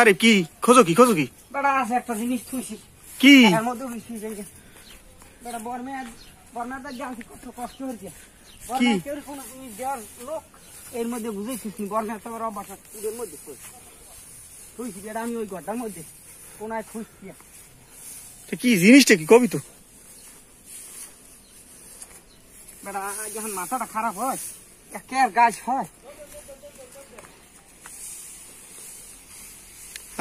আরে কি খোঁজো কি খোঁজো কি বেড়া আছে একটা জিনিস খুশি কি কি জিনিসটা কি কবি তো বেটা যখন মাথাটা খারাপ হয় একের গাছ হয়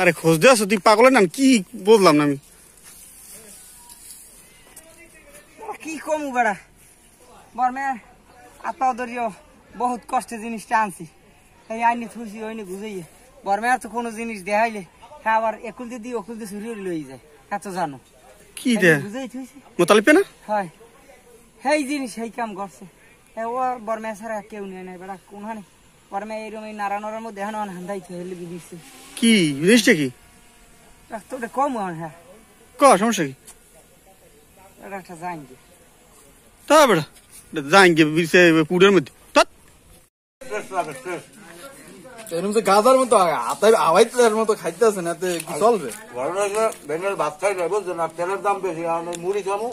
আরে খোঁজ দিয়ে আসো তুই পাগলের নাম কি বললাম না আমি কি কমু বেড়া বর্মে আত্মাও ধরিও বহুত কষ্টে জিনিসটা আনছি এই আইনি থুসি ওইনি গুজাইয়ে বর্মে আর তো কোনো জিনিস দেখাইলে হ্যাঁ আবার একুল দিয়ে দিয়ে অকুল দিয়ে সুরিয়ে লই যায় এত জানো কি দে গুজাই না হয় সেই জিনিস সেই কাম করছে ও বর্মে ছাড়া কেউ নেই নাই বেড়া কোনখানে পরমে এই রুমে মধ্যে এখন হান্দাই তো হেলে কি জিনিসটা কি তোটা কম হ্যাঁ ক সমস্যা কি একটা জাঙ্গি তা বেড়া জাঙ্গি বিছে পুডের মধ্যে তৎ এরকম তো গাজার মতো আতাই আওয়াইতের মতো খাইতে আছে না কি চলবে বড় লাগলে বেঙ্গল ভাত খাই না যে না তেলের দাম বেশি আর মুড়ি খামু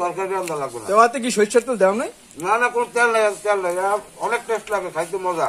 তরকারি আন্দা লাগবে না তেলাতে কি সরিষার তেল দাম নাই না না তেল নাই তেল নাই অনেক টেস্ট লাগে খাইতে মজা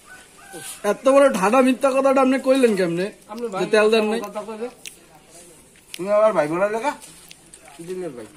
এত বড় ঢাডা মিথ্যা কথাটা আপনি কইলেন কেমনে তেল দেন নাই তুমি আবার ভাই বলার লেখা দিলেন ভাই